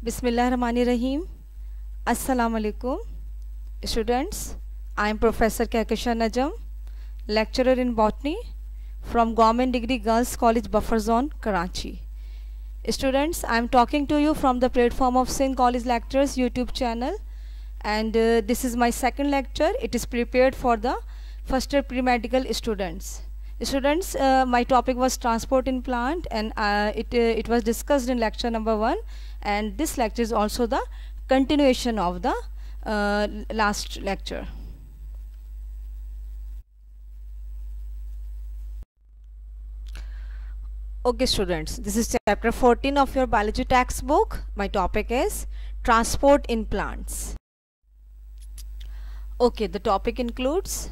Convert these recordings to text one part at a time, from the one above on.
Bismillah ar-Rahmani ar Assalamu alaikum. Students, I am Professor Kakisha Najam, lecturer in botany from Government Degree Girls College Buffer Zone, Karachi. Students, I am talking to you from the platform of Singh College Lectures YouTube channel and uh, this is my second lecture. It is prepared for the first year pre-medical students students uh, my topic was transport in plant and uh, it uh, it was discussed in lecture number 1 and this lecture is also the continuation of the uh, last lecture. Okay students, this is chapter 14 of your biology textbook. My topic is transport in plants. Okay, the topic includes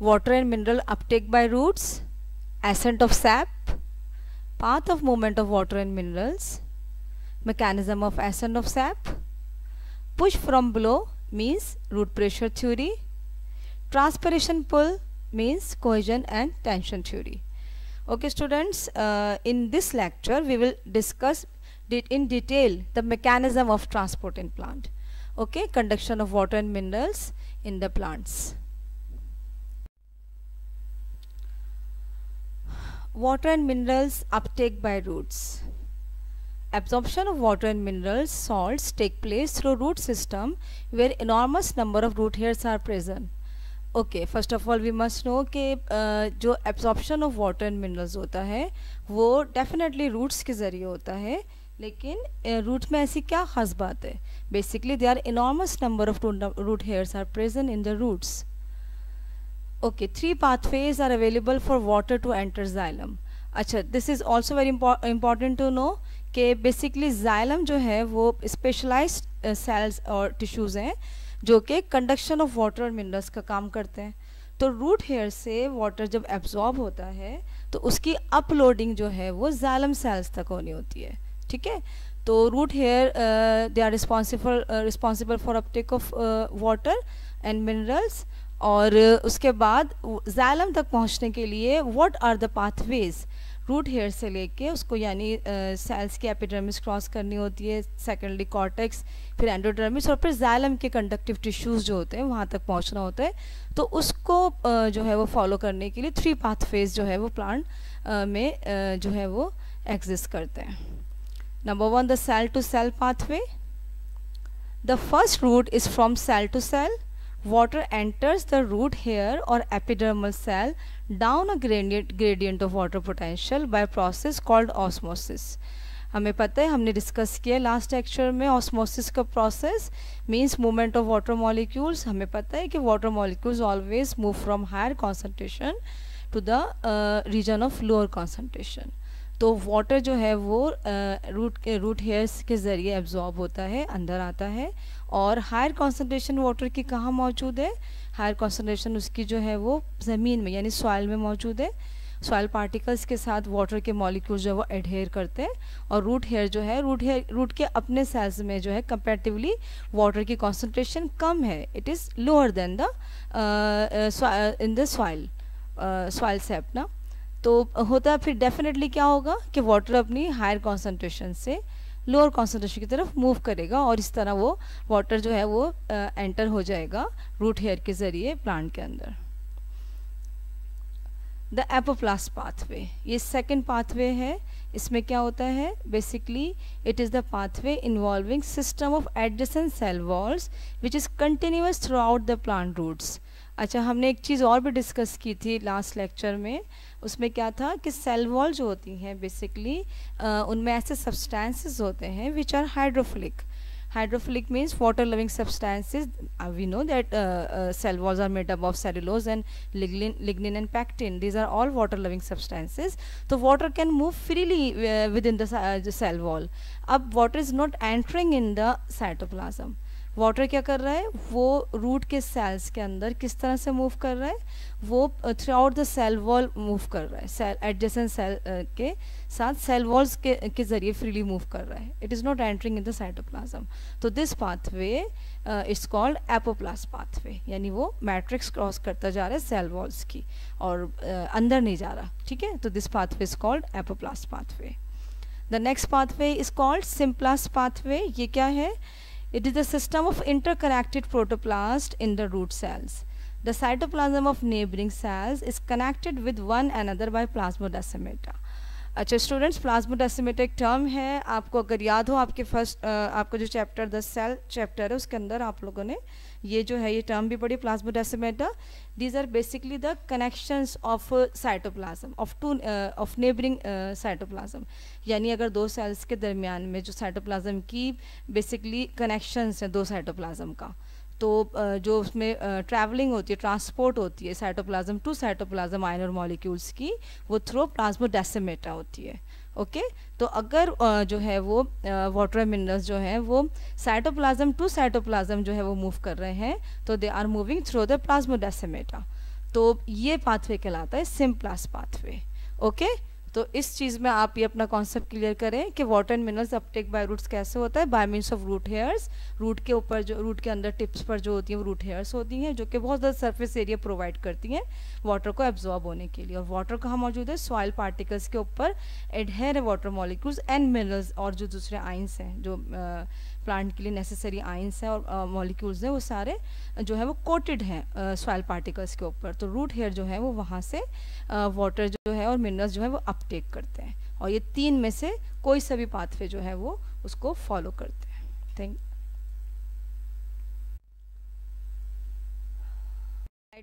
water and mineral uptake by roots, ascent of sap, path of movement of water and minerals, mechanism of ascent of sap push from below means root pressure theory transpiration pull means cohesion and tension theory okay students uh, in this lecture we will discuss det in detail the mechanism of transport in plant okay conduction of water and minerals in the plants water and minerals uptake by roots Absorption of water and minerals, salts take place through root system where enormous number of root hairs are present. Okay first of all we must know कि जो absorption of water and minerals होता है वो definitely roots के ज़रिए होता है लेकिन रूट uh, में ऐसी क्या खास बात है basically they are enormous number of root hairs are present in the roots okay three pathways are available for water to enter xylem अच्छा this is also very important to know कि basically xylem जो है वो specialise cells uh, और tissues हैं जो कि conduction of water और मिनरल्स का काम करते हैं तो रूट हेयर से वाटर जब एब्जॉर्ब होता है तो उसकी अपलोडिंग जो है वो जालम सेल्स तक होनी होती है ठीक है तो root hair they are responsible responsible for uptake of water and minerals और uh, उसके बाद जालम तक पहुंचने के लिए what are the pathways root hair से लेके उसको यानी सेल्स की एपिडर्मिस क्रॉस करनी होती है सेकेंडली कॉर्टेक्स फिर एंडोडर्मिस और फिर जैलम के कंडक्टिव टिश्यूज़ जो होते हैं वहाँ तक पहुँचना होता है तो उसको जो है वो फॉलो करने के लिए थ्री पाथफेज जो है वो प्लांट में जो है वो एग्जिस्ट करते हैं number one the cell to cell pathway the first route is from cell to cell water enters the root hair or epidermal cell down a gradient gradient of water potential by process called osmosis हमें पता है हमने discuss किया last lecture में osmosis का process means movement of water molecules हमें पता है कि water molecules always move from higher concentration to the region of lower concentration तो वाटर जो है वो रूट के रूट हेयर्स के ज़रिए एब्जॉर्ब होता है अंदर आता है और हायर कॉन्सनट्रेशन वाटर की कहाँ मौजूद है हायर कॉन्सनट्रेशन उसकी जो है वो ज़मीन में यानी सॉइल में मौजूद है सॉइल पार्टिकल्स के साथ वाटर के मॉलिक्यूल जो है वो एडहेयर करते हैं और रूट हेयर जो है रूट हेयर रूट के अपने सेल्स में जो है कंपेरेटिवली वाटर की कॉन्सनट्रेशन कम है it is lower than the in the soil soil sap ना तो होता है फिर डेफिनेटली क्या होगा कि वाटर अपनी हायर कॉन्सेंट्रेशन से लोअर कॉन्सेंट्रेशन की तरफ मूव करेगा और इस तरह वो वाटर जो है वो एंटर हो जाएगा रूट हेयर के ज़रिए प्लांट के अंदर द एपोप्लास्ट पाथवे ये सेकेंड पाथवे है इसमें क्या होता है basically it is the pathway involving system of adjacent cell walls which is continuous throughout the plant roots अच्छा हमने एक चीज़ और भी डिस्कस की थी लास्ट लेक्चर में उसमें क्या था कि सेल वॉल जो होती हैं बेसिकली उनमें ऐसे सब्सटेंसेस होते हैं which are hydrophilic hydrophilic means water loving substances we know that cell walls are made up of cellulose and lignin and pectin these are all water loving substances तो water can move freely within the cell wall अब water is not entering in the cytoplasm water क्या कर रहा है वो root के sales के अंदर किस तरह से मूव कर रहा है वो throughout the cell wall move कर रहा है सेल एडजेसेंट सेल के साथ सेल वॉल्स के के जरिए फ्रीली मूव कर रहा है it is not entering in the cytoplasm तो this pathway it's called apoplast pathway यानी वो मैट्रिक्स क्रॉस करता जा रहा है सेल वॉल्स की और uh, अंदर नहीं जा रहा ठीक है तो this pathway is called apoplast pathway the next pathway is called symplast pathway ये क्या है It is a system of interconnected protoplast in the root cells. The cytoplasm of neighboring cells is connected with one another by plasmodesmata. अच्छा students plasmodesmata एक term है आपको अगर याद हो आपके फर्स्ट आपका जो चैप्टर द सेल चैप्टर है उसके अंदर आप लोगों ने ये जो है ये टर्म भी पढ़ी plasmodesmata these are basically the connections of cytoplasm of two of neighbouring cytoplasm यानी अगर दो सेल्स के दरमियान में जो साइटोप्लाज्म की बेसिकली कनेक्शंस है दो साइटोप्लाज्म का तो uh, जो उसमें ट्रैवलिंग uh, होती है ट्रांसपोर्ट होती है साइटोप्लाज्म टू साइटोप्लाज्म आयन और मॉलिक्यूल्स की वो थ्रो प्लाज्मोडेसिमेटा होती है ओके तो अगर जो है वो वाटर मिनरल्स जो है वो साइटोप्लाज्म टू साइटोप्लाज्म जो है वो मूव कर रहे हैं तो they are moving through the plasmodesmata तो ये पाथवे कहलाता है सिम्प्लास पाथवे ओके तो इस चीज़ में आप ये अपना कॉन्सेप्ट क्लियर करें कि water and minerals uptake by roots कैसे होता है by means of root hairs root के ऊपर जो रूट के अंदर टिप्स पर जो होती हैं वो रूट हेयर्स होती हैं जो कि बहुत ज़्यादा सरफेस एरिया प्रोवाइड करती हैं वाटर को एब्जॉर्ब होने के लिए और वाटर कहाँ मौजूद है सॉइल पार्टिकल्स के ऊपर एडहेर है वाटर मॉलिक्यूल्स एंड मिनरल्स और जो दूसरे आइंस हैं जो प्लांट के लिए नेसेसरी आइंस हैं और मॉलिक्यूल्स हैं वो सारे जो है वो कोटेड हैं सॉयल पार्टिकल्स के ऊपर तो रूट हेयर जो है वो वहाँ से वाटर जो है और मिनरल्स जो है वो अपटेक करते हैं और ये तीन में से कोई सा भी पाथवे जो है वो उसको फॉलो करते हैं थैंक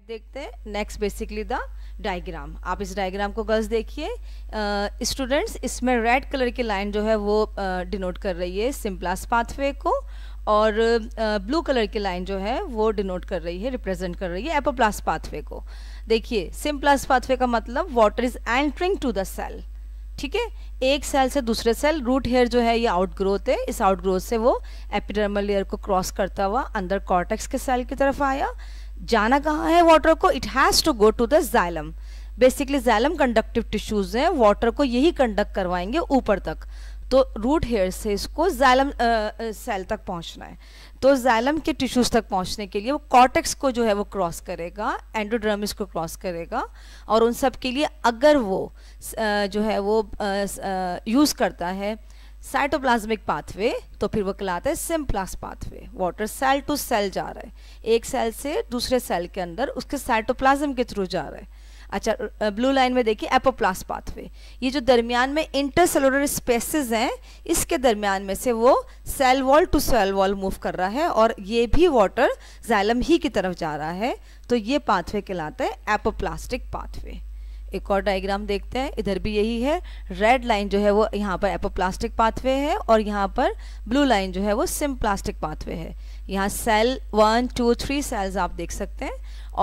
देखते हैं नेक्स्ट बेसिकली द डायग्राम आप इस डायग्राम को गर्ल्स देखिए स्टूडेंट्स इसमें रेड कलर की लाइन जो है वो डिनोट uh, कर रही है सिम्प्लास पाथवे को और ब्लू uh, कलर की लाइन जो है वो डिनोट कर रही है रिप्रेजेंट कर रही है एपोप्लास पाथवे को देखिए सिम्प्लास पाथवे का मतलब water is entering to the cell ठीक है एक सेल से दूसरे सेल रूट हेयर जो है ये आउट ग्रोथ है इस आउट ग्रोथ से वो एपिडर्मल लेयर को क्रॉस करता हुआ अंदर कॉर्टेक्स के सेल की तरफ आया जाना कहाँ है वाटर को it has to go to the xylem basically xylem conductive tissues हैं वाटर को यही कंडक्ट करवाएंगे ऊपर तक तो रूट हेयर से इसको जैलम सेल तक पहुंचना है तो जैलम के टिश्यूज तक पहुंचने के लिए वो कॉटेक्स को जो है वो क्रॉस करेगा एंडोड्रमिस को क्रॉस करेगा और उन सब के लिए अगर वो आ, जो है वो यूज़ करता है साइटोप्लाज्मिक पाथवे तो फिर वो कहलाता है symplast pathway water cell to cell जा रहा है एक सेल से दूसरे सेल के अंदर उसके साइटोप्लाज्म के थ्रू जा रहा है अच्छा ब्लू लाइन में देखिए एपोप्लास पाथवे ये जो दरमियान में इंटरसेलुलर स्पेसेस हैं इसके दरमियान में से वो cell wall to cell wall move कर रहा है और ये भी वाटर जैलम ही की तरफ जा रहा है तो ये पाथवे कहलाता है एपोप्लास्टिक पाथवे एक और डायग्राम देखते हैं इधर भी यही है रेड लाइन जो है वो यहाँ पर एपोप्लास्टिक पाथवे है और यहाँ पर ब्लू लाइन जो है वो सिम प्लास्टिक पाथवे है यहाँ cell one two three cells आप देख सकते हैं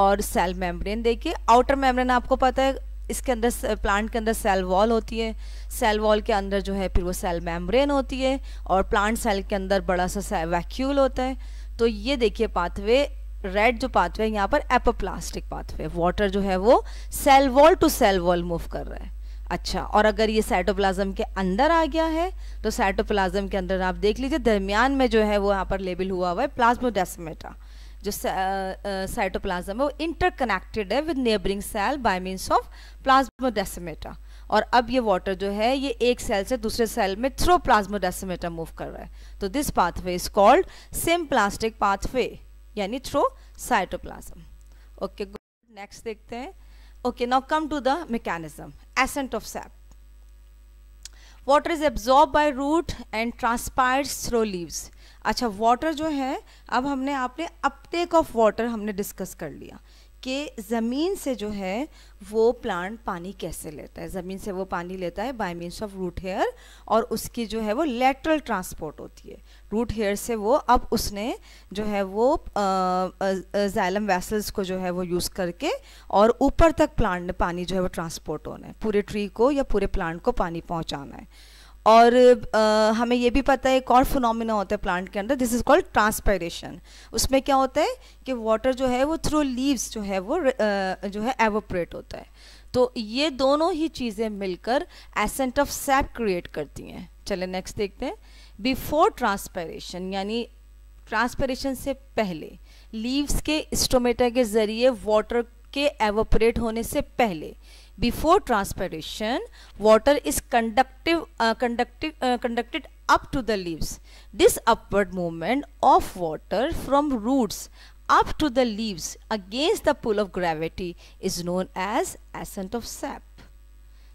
और सेल मेम्ब्रेन देखिए आउटर मेम्ब्रेन आपको पता है इसके अंदर प्लांट के अंदर सेल वॉल होती है सेल वॉल के अंदर जो है फिर वो सेल मेम्ब्रेन होती है और प्लांट सेल के अंदर बड़ा सा वैक्यूल होता है तो ये देखिए पाथवे रेड जो पाथवे है यहाँ पर एपोप्लास्टिक पाथवे वाटर जो है वो cell wall to cell wall move कर रहा है अच्छा और अगर ये साइटोप्लाज्म के अंदर आ गया है तो साइटोप्लाज्म के अंदर आप देख लीजिए दरमियान में जो है वो यहाँ पर लेबल हुआ हुआ है प्लाज्मोडेसमेटा जो साइटोप्लाज्म है वो इंटरकनेक्टेड है with neighbouring cell by means of plasmodesmata और अब ये वाटर जो है ये एक सेल से दूसरे सेल में थ्रो प्लाज्मोडेसमेटा मूव कर रहा है तो this pathway is called symplastic pathway यानी थ्रो साइटोप्लाज्म ओके नेक्स्ट देखते हैं okay now come to the mechanism ascent of sap water is absorb by root and transpires through leaves अच्छा water जो है अब हमने आपने अपटेक ऑफ वाटर हमने डिस्कस कर लिया कि ज़मीन से जो है वो प्लांट पानी कैसे लेता है ज़मीन से वो पानी लेता है by means of root hair और उसकी जो है वो लेटरल ट्रांसपोर्ट होती है रूट हेयर से वो अब उसने जो है वो जैलम वैसल्स को जो है वो यूज़ करके और ऊपर तक प्लांट पानी जो है वो ट्रांसपोर्ट होना है पूरे ट्री को या पूरे प्लांट को पानी पहुँचाना है और आ, हमें ये भी पता है एक और फिनोमिना होता है प्लांट के अंदर दिस इज़ कॉल्ड ट्रांसपायरेशन उसमें क्या होता है कि वाटर जो है वो थ्रू लीव्स जो है वो आ, जो है एवोपरेट होता है तो ये दोनों ही चीज़ें मिलकर एसेंट ऑफ सैप क्रिएट करती हैं चले नेक्स्ट देखते हैं बिफोर ट्रांसपायरेशन यानी ट्रांसपायरेशन से पहले लीव्स के स्टोमेटा के ज़रिए वाटर के एवोपरेट होने से पहले before transpiration water is conductive uh, conductive uh, conducted up to the leaves this upward movement of water from roots up to the leaves against the pull of gravity is known as ascent of sap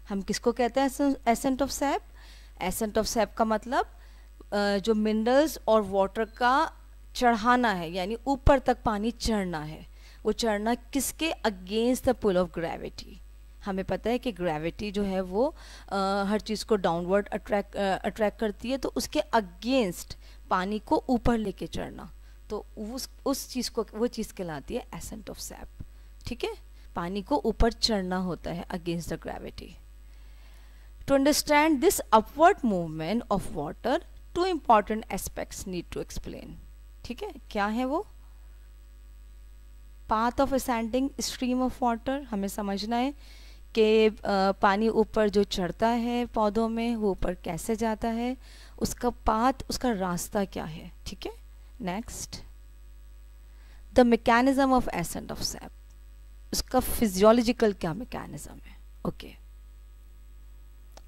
हम किसको कहते हैं ascent of sap ascent of sap का मतलब जो minerals और water का चढ़ाना है यानी ऊपर तक पानी चढ़ना है वो चढ़ना किसके against the pull of gravity हमें पता है कि ग्रेविटी जो है वो आ, हर चीज़ को डाउनवर्ड अट्रैक्ट अट्रैक्ट करती है तो उसके अगेंस्ट पानी को ऊपर लेके चढ़ना तो उस उस चीज़ को वो चीज़ कहलाती है एसेंट ऑफ सैप ठीक है पानी को ऊपर चढ़ना होता है against the gravity to understand this upward movement of water two important aspects need to explain ठीक है क्या है वो path of ascending stream of water हमें समझना है के पानी ऊपर जो चढ़ता है पौधों में वो ऊपर कैसे जाता है उसका पाथ उसका रास्ता क्या है ठीक है next the mechanism of ascent of sap उसका फिजियोलॉजिकल क्या मेकेनिज्म है ओके okay.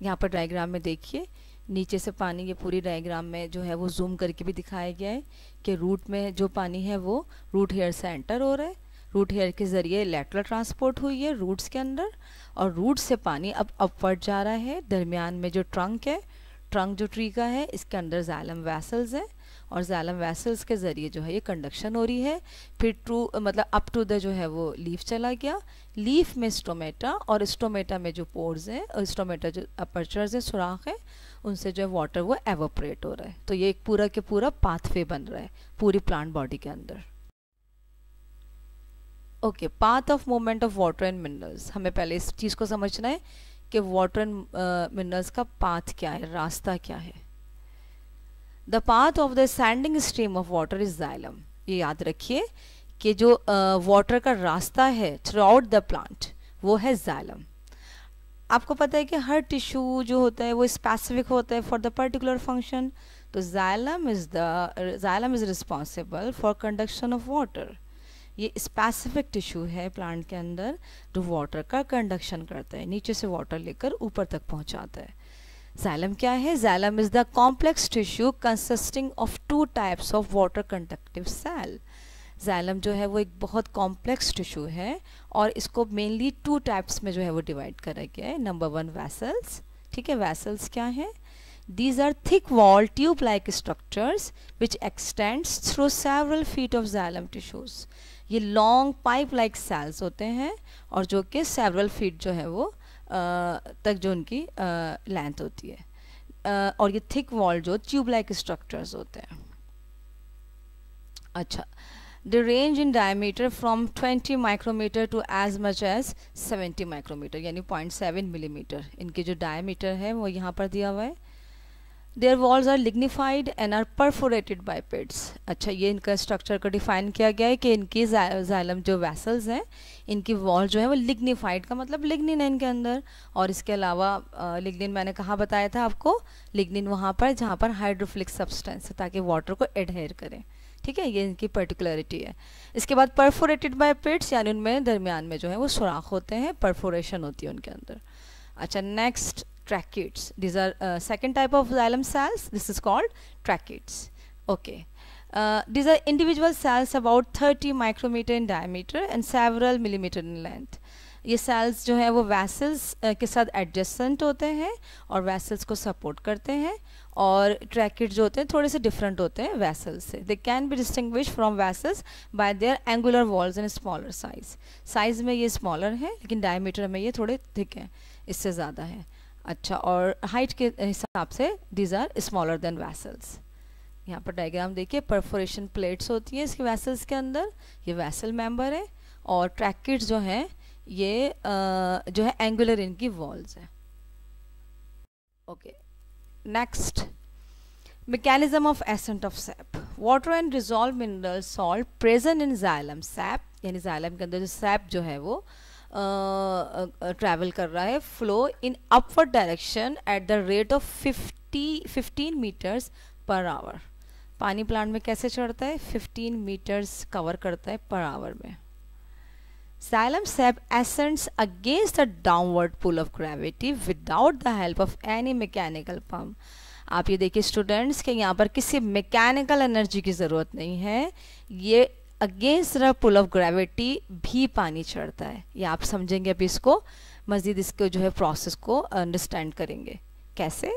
यहाँ पर डायग्राम में देखिए नीचे से पानी ये पूरी डायग्राम में जो है वो जूम करके भी दिखाया गया है कि रूट में जो पानी है वो रूट हेयर से एंटर हो रहा है रूट हेयर के ज़रिए लेटरल ट्रांसपोर्ट हुई है रूट्स के अंदर और रूट से पानी अब अपवर्ड जा रहा है दरमियान में जो ट्रंक है ट्रंक जो ट्री का है इसके अंदर जैलम वैसल्स हैं और जैलम वैसल्स के ज़रिए जो है ये कंडक्शन हो रही है फिर ट्रू मतलब अप टू द जो है वो लीफ चला गया लीफ में स्टोमेटा और स्टोमेटा में जो पोर्स हैं और स्टोमेटा जो अपर्चर्स हैं सुराख हैं उनसे जो है वाटर वो एवोपरेट हो रहा है तो ये एक पूरा के पूरा पाथवे बन रहा है पूरी प्लांट बॉडी के अंदर okay path of movement of water and minerals हमें पहले इस चीज़ को समझना है कि वाटर एंड मिनरल्स का पाथ क्या है रास्ता क्या है the path of the ascending stream of water is xylem ये याद रखिए कि जो वाटर uh, का रास्ता है थ्रू आउट द प्लांट वो है जाइलम आपको पता है कि हर टिश्यू जो होता है वो स्पेसिफिक होता है फॉर द पर्टिकुलर फंक्शन तो xylem is the xylem is responsible for conduction of water ये स्पेसिफिक टिश्यू है प्लांट के अंदर जो वाटर का कंडक्शन करता है नीचे से वाटर लेकर ऊपर तक पहुंचाता है जैलम क्या है xylem is the complex tissue consisting of two types of water conductive cell xylem जो है वो एक बहुत कॉम्प्लेक्स टिश्यू है और इसको मेनली टू टाइप्स में जो है वो डिवाइड करा गया है नंबर वन वैसल्स ठीक है वैसल्स क्या है these are thick wall tube like structures which extends through several feet of xylem tissues ये लॉन्ग पाइप लाइक सेल्स होते हैं और जो कि सेवरल फीट जो है वो आ, तक जो उनकी लेंथ होती है आ, और ये थिक वॉल जो ट्यूब लाइक स्ट्रक्चर्स होते हैं अच्छा the range in diameter from 20 micrometre to as much as 70 micrometre यानी 0.7 मिलीमीटर इनके जो डायमीटर है वो यहाँ पर दिया हुआ है their walls are lignified and are perforated by pits अच्छा ये इनका स्ट्रक्चर को डिफाइन किया गया है कि इनकी जैलम जो वैसल्स हैं इनकी वॉल जो है वो लिग्निफाइड का मतलब लिग्निन है इनके अंदर और इसके अलावा लिग्निन मैंने कहा बताया था आपको लिग्निन वहाँ पर जहाँ पर हाइड्रोफ्लिक सब्सटेंस है ताकि वाटर को एडहेयर करें ठीक है ये इनकी पर्टिकुलरिटी है इसके बाद परफोरेटेड बाई पिट्स यानी उनमें दरमियान में जो है वो सुराख होते हैं परफोरेशन होती है उनके अंदर अच्छा next tracheids. These are uh, second type of xylem cells. This is called tracheids. Okay. Uh, these are individual cells about 30 micrometer in diameter and several millimeter in length. ये सेल्स जो हैं वो vessels uh, के साथ adjacent होते हैं और vessels को सपोर्ट करते हैं और tracheids जो होते हैं थोड़े से डिफरेंट होते हैं वैसल्स से. They can be distinguish from vessels by their angular walls and smaller size size में ये स्मॉलर है लेकिन डायमीटर में ये थोड़े थिक हैं इससे ज़्यादा है. अच्छा और हाइट के हिसाब से these are smaller than vessels यहाँ पर डायग्राम देखिए परफोरेशन प्लेट्स होती हैं इसके वैसल्स के अंदर ये वैसल मेंबर है और ट्रैकेट जो हैं ये आ, जो है एंगुलर इनकी वॉल्स है okay next mechanism of ascent of sap water and dissolved mineral salt present in xylem sap यानी xylem के अंदर जो सैप जो है वो ट्रैवल कर रहा है flow in upward direction at the rate of fifty fifteen metres per hour पानी प्लांट में कैसे चढ़ता है 15 मीटर्स कवर करता है पर आवर में xylem sap ascents against the downward pull of gravity without the help of any mechanical pump आप ये देखिए स्टूडेंट्स कि यहाँ पर किसी मैकेनिकल एनर्जी की ज़रूरत नहीं है ये against the pull of gravity भी पानी चढ़ता है ये आप समझेंगे अभी इसको मज़ीद इसके जो है प्रोसेस को अंडरस्टैंड करेंगे कैसे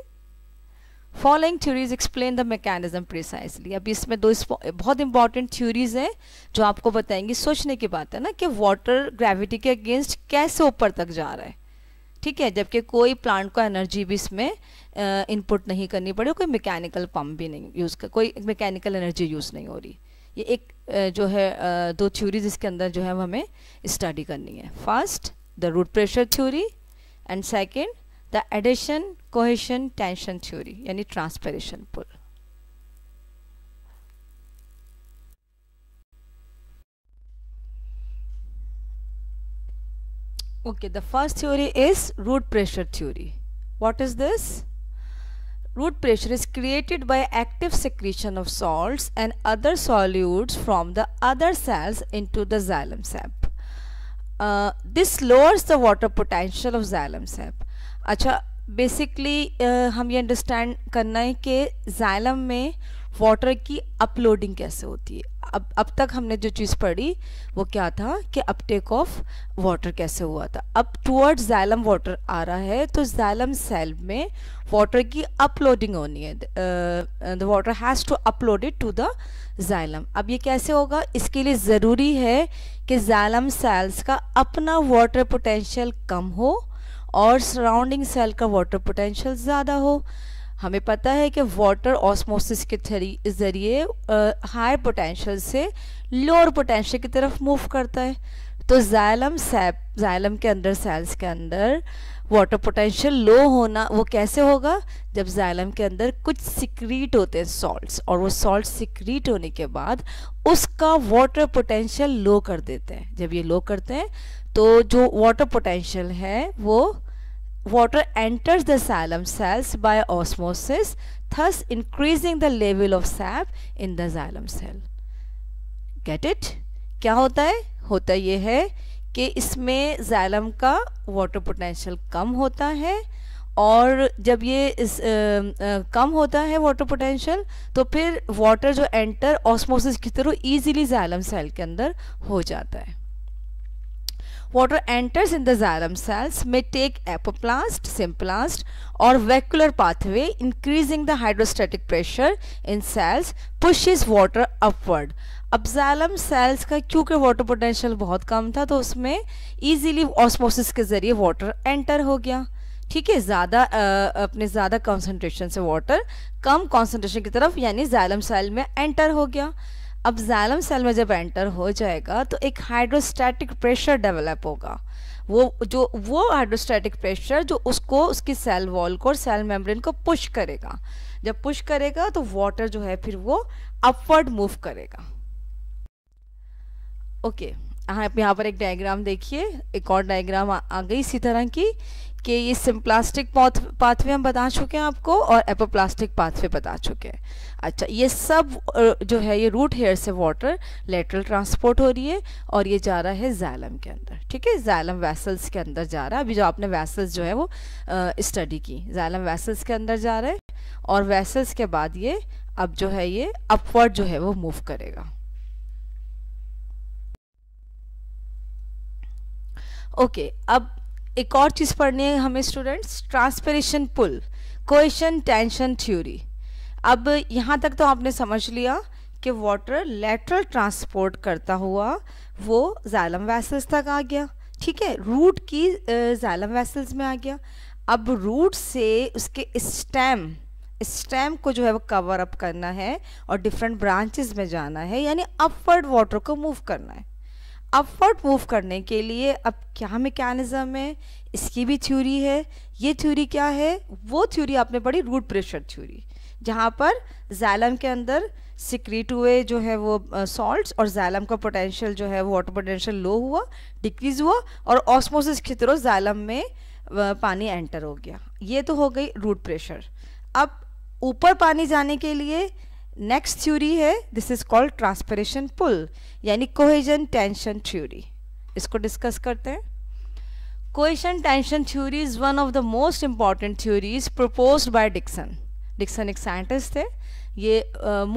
following theories explain the mechanism precisely अभी इसमें दो इस बहुत इंपॉर्टेंट थ्योरीज हैं जो आपको बताएंगी सोचने की बात है ना कि वाटर ग्रेविटी के अगेंस्ट कैसे ऊपर तक जा रहा है ठीक है जबकि कोई प्लांट को एनर्जी भी इसमें इनपुट नहीं करनी पड़ी कोई मैकेनिकल पंप भी नहीं यूज़ कर कोई मैकेनिकल एनर्जी यूज़ नहीं हो रही ये एक जो है दो थ्योरीज इसके अंदर जो है हमें स्टडी करनी है first the root pressure theory and second the adhesion cohesion tension theory यानी transpiration pull okay the first theory is root pressure theory what is this Root pressure is created by active secretion of salts and other solutes from the other cells into the xylem sap. Uh, this lowers the water potential of xylem sap. अच्छा basically uh, हम ये understand करना है कि xylem में water की uploading कैसे होती है अब अब तक हमने जो चीज़ पढ़ी वो क्या था कि अपटेक ऑफ वाटर कैसे हुआ था अब टूअर्ड जाइलम वाटर आ रहा है तो जाइलम सेल में वाटर की अपलोडिंग होनी है the water has to upload it to the xylem अब ये कैसे होगा इसके लिए ज़रूरी है कि जाइलम सेल्स का अपना वाटर पोटेंशियल कम हो और सराउंडिंग सेल का वाटर पोटेंशियल ज़्यादा हो हमें पता है कि वाटर ऑस्मोसिस के ज़रिए हाई पोटेंशियल से लोअर पोटेंशियल की तरफ मूव करता है तो जायलम सैप जायलम के अंदर सेल्स के अंदर वाटर पोटेंशियल लो होना वो कैसे होगा जब जायलम के अंदर कुछ सिक्रीट होते हैं सॉल्ट्स और वो सॉल्ट सिक्रीट होने के बाद उसका वाटर पोटेंशियल लो कर देते हैं जब ये लो करते हैं तो जो वाटर पोटेंशियल है वो water enters the xylem cells by osmosis thus increasing the level of sap in the xylem cell get it क्या होता है होता यह है कि इसमें जालम का वाटर पोटेंशियल कम होता है और जब ये इस, आ, आ, कम होता है वाटर पोटेंशियल तो फिर वाटर जो एंटर ऑस्मोसिस की तरह इजीली जैलम सेल के अंदर हो जाता है water enters in the xylem cells may take apoplast, symplast or vacuolar pathway increasing the hydrostatic pressure in cells pushes water upward. अब जैलम सेल्स का क्योंकि वाटर पोटेंशियल बहुत कम था तो उसमें इजीली ऑस्मोसिस के ज़रिए वाटर एंटर हो गया ठीक है ज़्यादा अपने ज़्यादा कंसंट्रेशन से वाटर कम कंसंट्रेशन की तरफ यानी जैलम सेल में एंटर हो गया अब जैलम सेल में जब एंटर हो जाएगा तो एक हाइड्रोस्टैटिक प्रेशर डेवलप होगा वो जो वो हाइड्रोस्टैटिक प्रेशर जो उसको उसकी सेल वॉल को और सेल मेम्ब्रेन को पुश करेगा जब पुश करेगा तो वाटर जो है फिर वो अपवर्ड मूव करेगा ओके okay. आप यहाँ पर एक डायग्राम देखिए एक और डायग्राम आ, आ गई इसी तरह की कि ये सिम्प्लास्टिक पाथवे हम बता चुके हैं आपको और एपोप्लास्टिक पाथवे बता चुके हैं अच्छा ये सब जो है ये रूट हेयर से वाटर लेटरल ट्रांसपोर्ट हो रही है और ये जा रहा है जैलम के अंदर ठीक है जैलम वैसल्स के अंदर जा रहा है अभी जो आपने वैसल्स जो है वो स्टडी की जैलम वैसल्स के अंदर जा रहा है और वैसल्स के बाद ये अब जो है ये अपवर्ड जो है वो मूव करेगा ओके अब एक और चीज़ पढ़नी है हमें students transpiration pull cohesion tension theory अब यहाँ तक तो आपने समझ लिया कि वाटर लेटरल ट्रांसपोर्ट करता हुआ वो जालम वैसल्स तक आ गया ठीक है रूट की जालम वैसल्स में आ गया अब रूट से उसके स्टेम स्टेम को जो है वो कवर अप करना है और डिफरेंट ब्रांचेस में जाना है यानी अपवर्ड वाटर को मूव करना है अपवर्ड मूव करने के लिए अब क्या मेकेनिज़्म है इसकी भी थ्योरी है ये थ्योरी क्या है वो थ्योरी आपने पढ़ी रूट प्रेशर थ्योरी जहाँ पर जैलम के अंदर सिक्रीट हुए जो है वो सॉल्ट्स uh, और जैलम का पोटेंशियल जो है वाटर पोटेंशियल लो हुआ डिक्रीज हुआ और ऑस्मोसिस के थ्रो जैलम में uh, पानी एंटर हो गया ये तो हो गई रूट प्रेशर अब ऊपर पानी जाने के लिए नेक्स्ट थ्योरी है this is called transpiration pull यानी कोहेजन टेंशन थ्योरी इसको डिस्कस करते हैं cohesion tension theory is one of the most important theories propose by Dixon Dixon एक साइंटिस्ट थे ये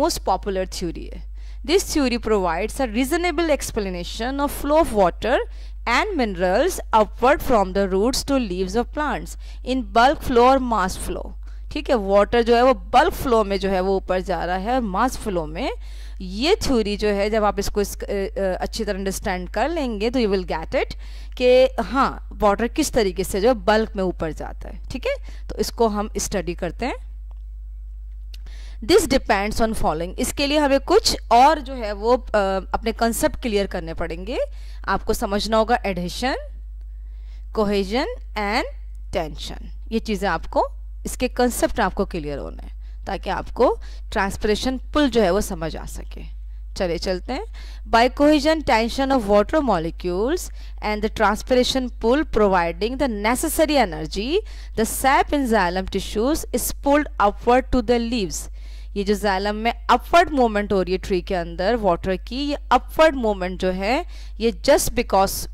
मोस्ट पॉपुलर थ्योरी है this theory provides a reasonable explanation of flow of water and minerals upward from the roots to leaves of plants in bulk flow और mass flow ठीक है water जो है वो बल्क फ्लो में जो है वो ऊपर जा रहा है और मास फ्लो में ये थ्योरी जो है जब आप इसको इस, अच्छी तरह अंडरस्टैंड कर लेंगे तो यू विल गेट इट कि हाँ वाटर किस तरीके से जो बल्क में ऊपर जाता है ठीक है तो इसको हम स्टडी करते हैं दिस डिपेंड्स ऑन फॉलोइंग इसके लिए हमें कुछ और जो है वो अपने कंसेप्ट क्लियर करने पड़ेंगे आपको समझना होगा एडिशन कोहेजन एंड टेंशन ये चीज़ें आपको इसके कंसेप्ट आपको क्लियर होने हैं ताकि आपको ट्रांसपरेशन पुल जो है वो समझ आ सके चले चलते हैं by cohesion tension of water molecules and the transpiration pull providing the necessary energy the sap in xylem tissues is pulled upward to the leaves ये जो जैलम में अपवर्ड मूवमेंट हो रही है ट्री के अंदर वाटर की ये अपवर्ड मूवमेंट जो है ये just because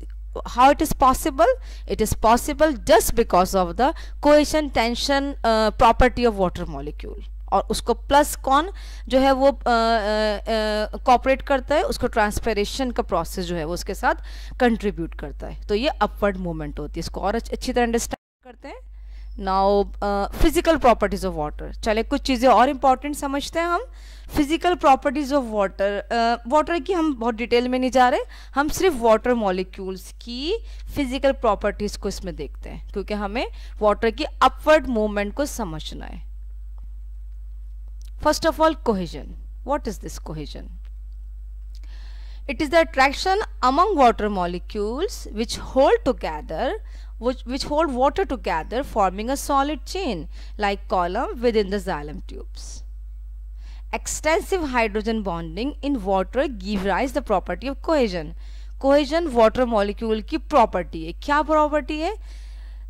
how it is possible it is possible just because of the cohesion tension uh, property of water molecule और उसको प्लस कौन जो है वो कॉपरेट uh, uh, uh, करता है उसको ट्रांसपेरेशन का प्रोसेस जो है वो उसके साथ कंट्रीब्यूट करता है तो ये अपवर्ड मूवमेंट होती है इसको और अच्छी तरह अंडरस्टैंड करते हैं now physical properties of water चले कुछ चीज़ें और इम्पॉर्टेंट समझते हैं हम physical properties of water water की हम बहुत डिटेल में नहीं जा रहे हम सिर्फ वाटर मॉलिक्यूल्स की फिजिकल प्रॉपर्टीज को इसमें देखते हैं क्योंकि हमें वाटर की अपवर्ड मूवमेंट को समझना है first of all cohesion what is this cohesion it is the attraction among water molecules which hold together which hold water together forming a solid chain like column within the tubes extensive hydrogen bonding in water give rise the property of cohesion cohesion water molecule की property है क्या property है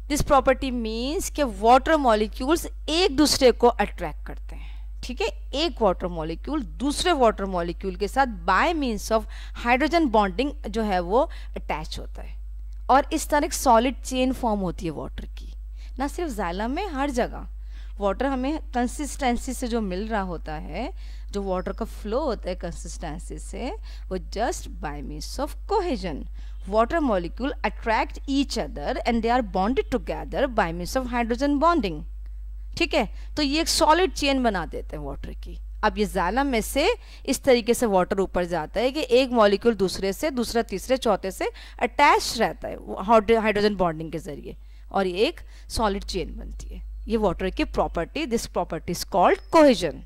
this property means के water molecules एक दूसरे को attract करते हैं ठीक है एक वाटर मॉलिक्यूल दूसरे वाटर मॉलिक्यूल के साथ by means of hydrogen bonding जो है वो अटैच होता है और इस तरह एक सॉलिड चेन फॉर्म होती है वाटर की ना सिर्फ जालम में हर जगह वाटर हमें कंसिस्टेंसी से जो मिल रहा होता है जो वाटर का फ्लो होता है कंसिस्टेंसी से वो just by means of cohesion water molecule attract each other and they are bonded together by means of hydrogen bonding ठीक है तो ये एक सॉलिड चेन बना देते हैं वाटर की अब ये जालम में से इस तरीके से वाटर ऊपर जाता है कि एक मॉलिक्यूल दूसरे से दूसरा तीसरे चौथे से अटैच रहता है हाइड्रोजन बॉन्डिंग के जरिए और ये एक सॉलिड चेन बनती है ये वाटर की property this property is called cohesion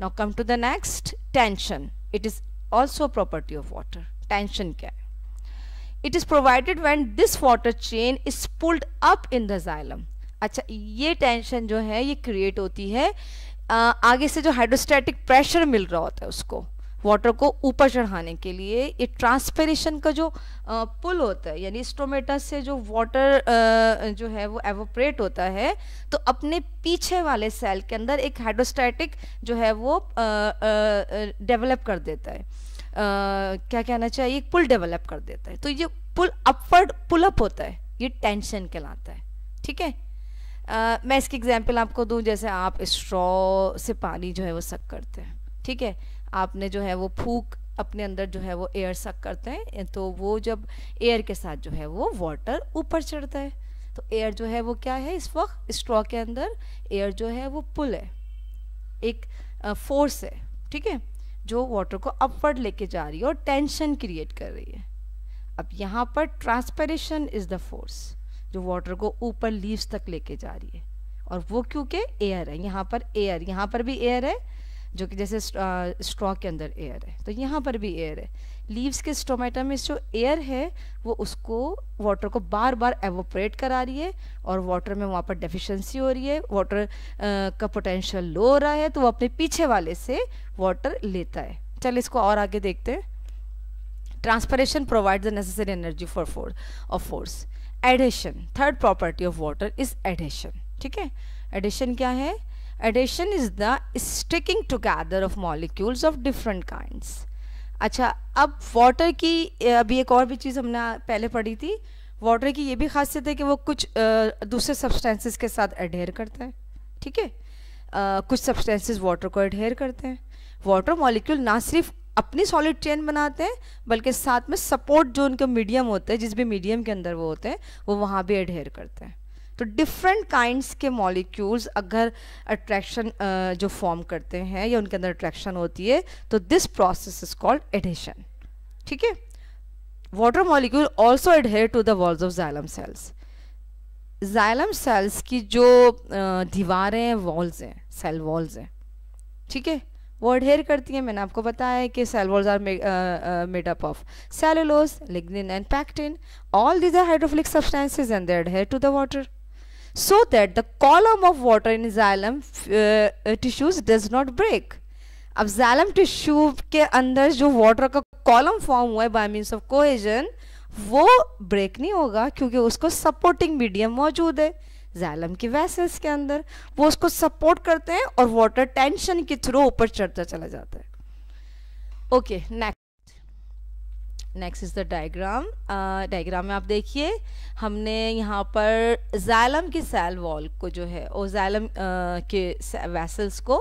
now come to the next tension it is also property of water tension क्या है it is provided when this water chain is pulled up in the xylem अच्छा ये tension जो है ये create होती है आ, आगे से जो हाइड्रोस्टेटिक प्रेशर मिल रहा होता है उसको वाटर को ऊपर चढ़ाने के लिए ये ट्रांसपेरेशन का जो पुल होता है यानी स्टोमेटा से जो वाटर जो है वो एवोपरेट होता है तो अपने पीछे वाले सेल के अंदर एक हाइड्रोस्टैटिक जो है वो डेवलप कर देता है आ, क्या कहना चाहिए एक पुल डेवलप कर देता है तो ये पुल अपवर्ड पुल अप होता है ये टेंशन कहलाता है ठीक है मैं इसकी एग्जाम्पल आपको दूँ जैसे आप स्ट्रॉ से पानी जो है वो सक करते हैं ठीक है आपने जो है वो फूक अपने अंदर जो है वो एयर सक करते हैं तो वो जब एयर के साथ जो है वो वाटर ऊपर चढ़ता है तो एयर जो है वो क्या है इस वक्त स्ट्रॉ के अंदर एयर जो है वो पुल है एक फोर्स है ठीक है जो वाटर को अपवर्ड लेके जा रही है और टेंशन क्रिएट कर रही है अब यहाँ पर ट्रांसपेरेशन इज़ द फोर्स जो वाटर को ऊपर लीव्स तक लेके जा रही है और वो क्योंकि एयर है यहाँ पर एयर यहाँ पर भी एयर है जो कि जैसे स्ट्रॉ के अंदर एयर है तो यहाँ पर भी एयर है लीव्स के स्टोमेटा में जो एयर है वो उसको वाटर को बार बार एवोपरेट करा रही है और वाटर में वहाँ पर डेफिशिएंसी हो रही है वाटर का पोटेंशियल लो हो रहा है तो वो अपने पीछे वाले से वाटर लेता है चल इसको और आगे देखते हैं transpiration provide the necessary energy for for of force adhesion third property of water is adhesion ठीक है एडेशन क्या है adhesion is the sticking together of molecules of different kind अच्छा अब वाटर की अभी एक और भी चीज़ हमने पहले पढ़ी थी वाटर की ये भी खासियत है कि वो कुछ दूसरे सब्सटेंसेस के साथ एडेयर करता है ठीक है कुछ सब्सटेंसेस वाटर को एडहेयर करते हैं वाटर मॉलिक्यूल ना सिर्फ अपनी सॉलिड चेन बनाते हैं बल्कि साथ में सपोर्ट जो उनका मीडियम होता है जिस भी मीडियम के अंदर वो होते हैं वो वहाँ भी एडहेयर करते हैं तो डिफरेंट काइंड्स के मॉलिक्यूल्स अगर अट्रैक्शन जो फॉर्म करते हैं या उनके अंदर अट्रैक्शन होती है तो this process is called adhesion ठीक है water molecule also adhere to the walls of xylem cells xylem cells की जो दीवारें हैं वॉल्स हैं सेल वॉल्स हैं ठीक है वो एडहेयर करती हैं मैंने आपको बताया है कि cell walls are made up of cellulose lignin and pectin all these are hydrophilic substances and they to the water so that the column of water in xylem uh, uh tissues does not break अब जैलम tissue के अंदर जो water का column form हुआ है by means of cohesion वो break नहीं होगा क्योंकि उसको सपोर्टिंग मीडियम मौजूद है जैलम की वेसल्स के अंदर वो उसको सपोर्ट करते हैं और वाटर टेंशन के थ्रू ऊपर चढ़ता चला जाता है okay next next is the diagram diagram में आप देखिए हमने यहाँ पर जैलम के सेल वॉल को जो है और जैलम uh, के वेसल्स को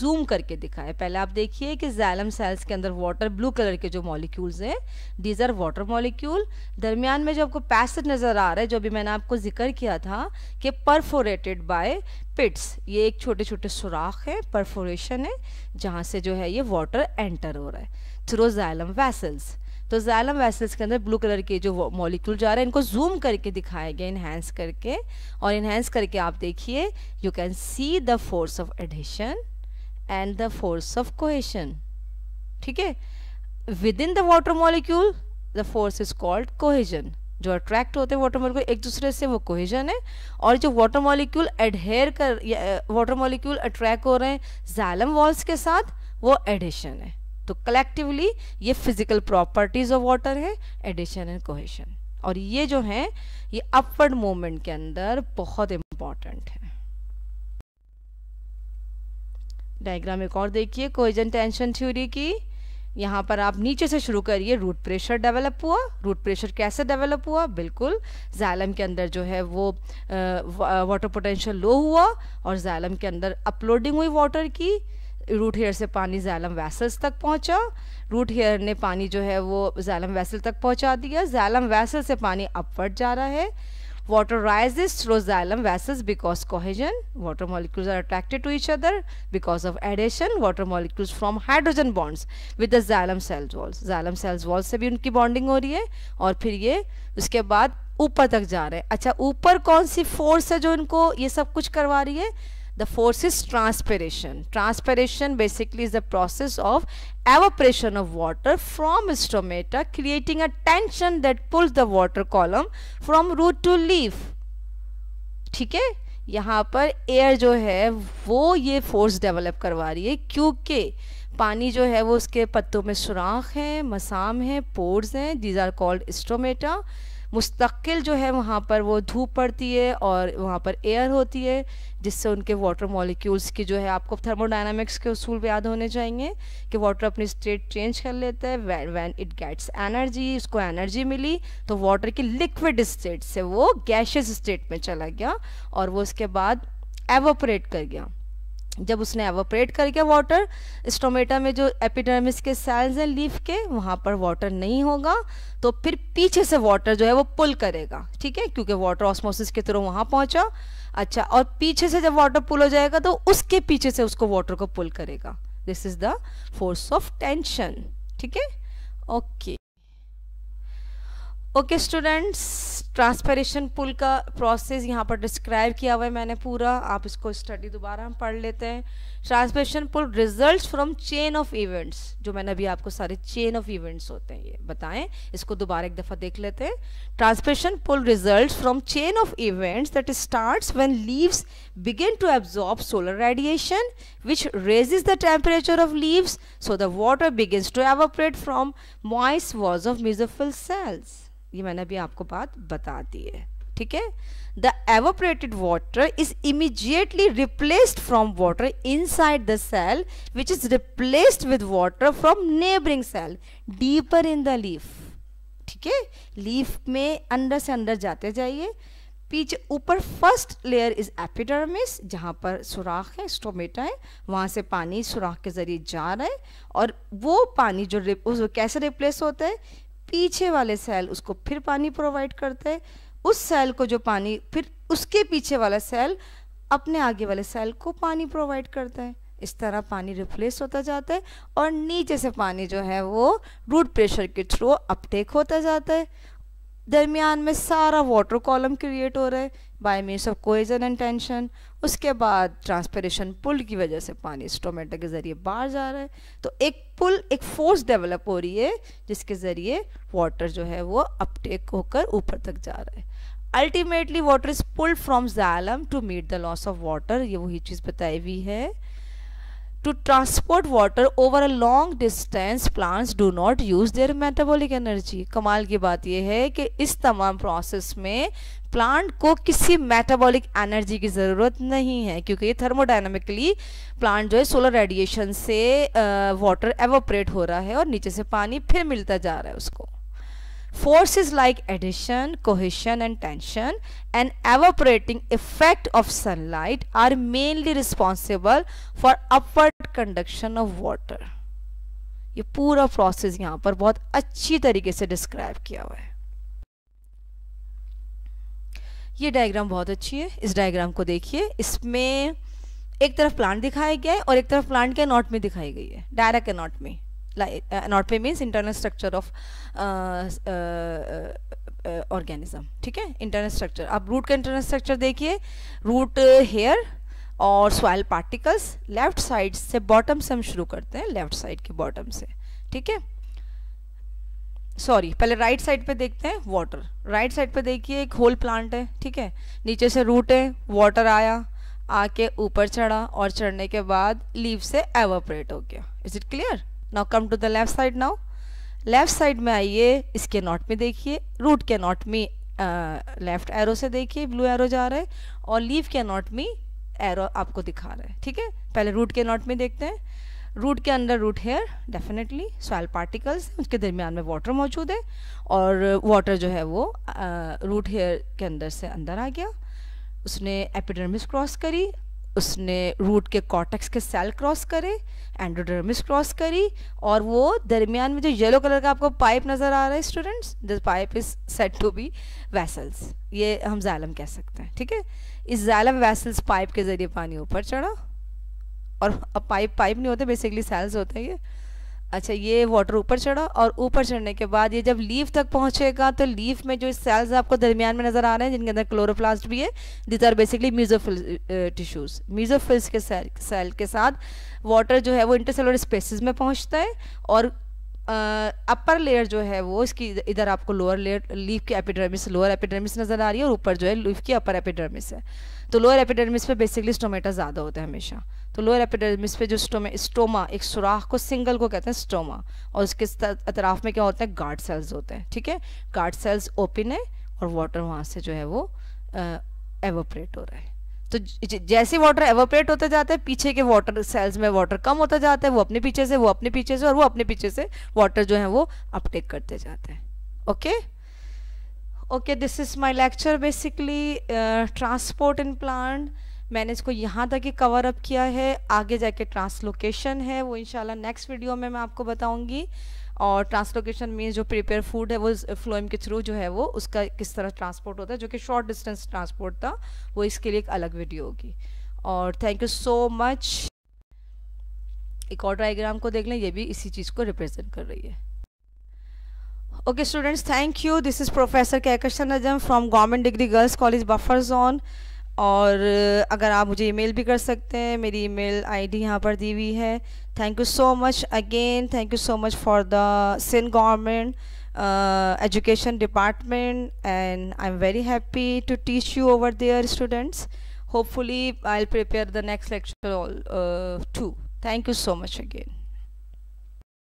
जूम करके दिखाया पहले आप देखिए कि जैलम सेल्स के अंदर वाटर ब्लू कलर के जो मॉलिक्यूल्स हैं डीज आर वाटर मॉलिक्यूल दरमियान में जो आपको पैसेज नज़र आ रहा है जो अभी मैंने आपको जिक्र किया था कि परफोरेटेड बाय पिट्स ये एक छोटे छोटे सुराख है परफोरेशन है जहाँ से जो है ये वाटर एंटर हो रहा है थ्रो जैलम वैसल्स तो जैलम वेसल्स के अंदर ब्लू कलर के जो मॉलिक्यूल जा रहे हैं इनको जूम करके दिखाया गया इन्हेंस करके और इन्हेंस करके आप देखिए you can see the force of adhesion and the force of cohesion ठीक है within the water molecule the force is called cohesion जो अट्रैक्ट होते हैं वाटर मॉलिक्यूल एक दूसरे से वो कोहेजन है और जो वाटर मॉलिक्यूल एडहेयर कर वाटर मॉलिक्यूल अट्रैक्ट हो रहे हैं जैलम वॉल्स के साथ वो एडिशन है तो कलेक्टिवली ये फिजिकल प्रॉपर्टीज ऑफ वाटर है एडिशन एंड कोहेशन और ये जो है ये अपवर्ड मूवमेंट के अंदर बहुत इंपॉर्टेंट है डायग्राम एक और देखिए कोहेजन टेंशन थ्योरी की यहाँ पर आप नीचे से शुरू करिए रूट प्रेशर डेवलप हुआ रूट प्रेशर कैसे डेवलप हुआ बिल्कुल जैलम के अंदर जो है वो वाटर पोटेंशियल लो हुआ और जैलम के अंदर अपलोडिंग हुई वाटर की रूट हेयर से पानी जैलम वैसल्स तक पहुंचा रूट हेयर ने पानी जो है वो जैलम वैसल तक पहुंचा दिया जैलम वैसल से पानी अपवर्ड जा रहा है water rise through xylem vessels because cohesion water molecules are attracted to each other because of adhesion water molecules from hydrogen bonds with the xylem cells walls xylem cells walls से भी उनकी bonding हो रही है और फिर ये उसके बाद ऊपर तक जा रहे हैं अच्छा ऊपर कौन सी फोर्स है जो इनको ये सब कुछ करवा रही है the force is transpiration transpiration basically is the process of evaporation of water from stomata creating a tension that pulls the water column from root to leaf theek hai yahan par air jo hai wo ye force develop karwa rahi hai kyunki पानी जो है वो उसके पत्तों में सुराख है मसाम है पोर्स हैं दीज आर कॉल्ड स्टोमेटा मुस्तकिल जो है वहाँ पर वो धूप पड़ती है और वहाँ पर एयर होती है जिससे उनके वाटर मॉलिक्यूल्स की जो है आपको थर्मोडाइनमिक्स के उसूल याद होने चाहिए कि वाटर अपनी स्टेट चेंज कर लेता है when when it gets energy उसको एनर्जी मिली तो वाटर की लिक्विड स्टेट से वो गैशेज स्टेट में चला गया और वो उसके बाद एवोपरेट कर गया जब उसने एवोपरेट कर गया वाटर स्टोमेटा में जो एपिडर्मिस के सेल्स हैं लीफ के वहाँ पर वाटर नहीं होगा तो फिर पीछे से वाटर जो है वो पुल करेगा ठीक है क्योंकि वाटर ऑस्मोसिस के थ्रू वहाँ पहुँचा अच्छा और पीछे से जब वाटर पुल हो जाएगा तो उसके पीछे से उसको वाटर को पुल करेगा this is the force of tension ठीक है okay okay students transpiration pull का प्रोसेस यहाँ पर डिस्क्राइब किया हुआ है मैंने पूरा आप इसको स्टडी दोबारा हम पढ़ लेते हैं transpiration pull result from chain of events जो मैंने अभी आपको सारे चेन ऑफ इवेंट्स होते हैं ये बताएं इसको दोबारा एक दफ़ा देख लेते हैं transpiration pull result from chain of events that start when leaves begin to absorb solar radiation which raise the temperature of leaves so the water begin to evaporate from moist walls of mesophyll cells ये मैंने अभी आपको बात बता दी है ठीक है the evaporated water is immediately replaced from water inside the cell which is replaced with water from neighbouring cell deeper in the leaf ठीक है लीफ में अंदर से अंदर जाते जाइए पीछे ऊपर फर्स्ट लेयर इज एपिडर्मिस जहाँ पर सुराख है स्टोमेटा है वहाँ से पानी सुराख के ज़रिए जा रहा है और वो पानी जो उस कैसे रिप्लेस होता है पीछे वाले सेल उसको फिर पानी प्रोवाइड करता है उस सेल को जो पानी फिर उसके पीछे वाला सेल अपने आगे वाले सेल को पानी प्रोवाइड करता है इस तरह पानी रिप्लेस होता जाता है और नीचे से पानी जो है वो रूट प्रेशर के थ्रू अपटेक होता जाता है दरमियान में सारा वाटर कॉलम क्रिएट हो रहा है by means of cohesion and tension उसके बाद ट्रांसपेरेशन पुल की वजह से पानी स्टोमेटा के ज़रिए बाहर जा रहा है तो एक पुल एक फोर्स डेवलप हो रही है जिसके ज़रिए वाटर जो है वो अपटेक होकर ऊपर तक जा रहा है ultimately water is pulled from xylem to meet the loss of water ये वही चीज़ बताई हुई है to transport water over a long distance plants do not use their metabolic energy कमाल की बात यह है कि इस तमाम प्रोसेस में प्लांट को किसी मेटाबॉलिक एनर्जी की ज़रूरत नहीं है क्योंकि ये थर्मोडाइनमिकली प्लांट जो है सोलर रेडिएशन से वाटर एवोपरेट हो रहा है और नीचे से पानी फिर मिलता जा रहा है उसको forces like addition, cohesion and tension and evaporating effect of sunlight are mainly responsible for upward conduction of water. ये पूरा प्रोसेस यहाँ पर बहुत अच्छी तरीके से डिस्क्राइब किया हुआ है ये डायग्राम बहुत अच्छी है इस डायग्राम को देखिए इसमें एक तरफ प्लांट दिखाया गया है और एक तरफ प्लांट के नॉट में दिखाई गई है डायरेक्ट एनॉट में like anatomy means internal structure of organism ठीक है इंटरनल स्ट्रक्चर आप रूट का इंटरनल स्ट्रक्चर देखिए रूट हेयर uh, और soil पार्टिकल्स लेफ्ट साइड से बॉटम से हम शुरू करते हैं लेफ्ट साइड के बॉटम से ठीक है सॉरी पहले राइट साइड पे देखते हैं वाटर राइट साइड पे देखिए एक होल प्लांट है ठीक है नीचे से रूट है वाटर आया आके ऊपर चढ़ा और चढ़ने के बाद लीव से एवोपरेट हो गया is it clear now come to the left side now left side में आइए इसके नॉट में देखिए रूट के नॉट में लेफ्ट एरो से देखिए ब्लू एरो जा रहा है और लीव के नॉट में एरो आपको दिखा रहा है ठीक है पहले रूट के नॉट में देखते हैं रूट के अंदर root hair definitely soil particles उसके दरमियान में वाटर मौजूद है और वाटर जो है वो रूट हेयर के अंदर से अंदर आ गया उसने एपिडर्मिस क्रॉस करी उसने रूट के कॉटेक्स के सेल क्रॉस करे एंडोडर्मिस क्रॉस करी और वो दरमियान में जो येलो कलर का आपको पाइप नज़र आ रहा है students the pipe is set to be vessels ये हम जैलम कह सकते हैं ठीक है इस जैलम वैसल्स पाइप के ज़रिए पानी ऊपर चढ़ा और अब पाइप पाइप नहीं होते बेसिकली सेल्स होते हैं ये अच्छा ये वाटर ऊपर चढ़ा और ऊपर चढ़ने के बाद ये जब लीफ तक पहुंचेगा तो लीफ में जो सेल्स आपको दरमियान में नज़र आ रहे हैं जिनके अंदर क्लोरोप्लास्ट भी है this are basically mesophyll tissues mesophylls के सेल सेल के साथ वाटर जो है वो इंटरसेलर स्पेसिस में पहुँचता है और अपर uh, लेयर जो है वो इसकी इधर आपको लोअर लेयर लीफ की एपिडर्मिस लोअर एपिडर्मिस नज़र आ रही है और ऊपर जो है लीफ की अपर एपिडर्मिस है तो लोअर एपिडर्मिस पे बेसिकली स्टोमेटा ज़्यादा होता है हमेशा तो लोअर एपिडर्मिस पे जो स्टोमे स्टोमा एक सुराख को सिंगल को कहते हैं स्टोमा और उसके अतराफ में क्या होता है गार्ड सेल्स होते हैं ठीक है गार्ड सेल्स ओपन है और वाटर वहाँ से जो है वो एवोपरेट हो रहा है तो जैसे वाटर एवोपरेट होता जाता है पीछे के वाटर सेल्स में वाटर कम होता जाता है वो अपने पीछे से वो अपने पीछे से और वो अपने पीछे से वाटर जो है वो अपटेक करते जाते हैं okay okay? Okay this is my lecture basically transport in plant मैंने इसको यहाँ तक ही कवर अप किया है आगे जाके ट्रांसलोकेशन है वो इनशाला नेक्स्ट वीडियो में मैं आपको बताऊँगी और ट्रांसलोकेशन मीन्स जो प्रिपेयर फूड है वो फ्लोइम के थ्रू जो है वो उसका किस तरह ट्रांसपोर्ट होता है जो कि शॉर्ट डिस्टेंस ट्रांसपोर्ट था वो इसके लिए एक अलग वीडियो होगी और थैंक यू सो मच एक और डायग्राम को देख लें ये भी इसी चीज़ को रिप्रेजेंट कर रही है okay students thank you this is professor kakashan najam from government degree girls college Buffer Zone और uh, अगर आप मुझे ईमेल भी कर सकते हैं मेरी ईमेल आईडी यहाँ पर दी हुई है thank you so much again thank you so much for the Sindh government education department and I am very happy to teach you over there students hopefully I prepare the next lecture all too thank you so much again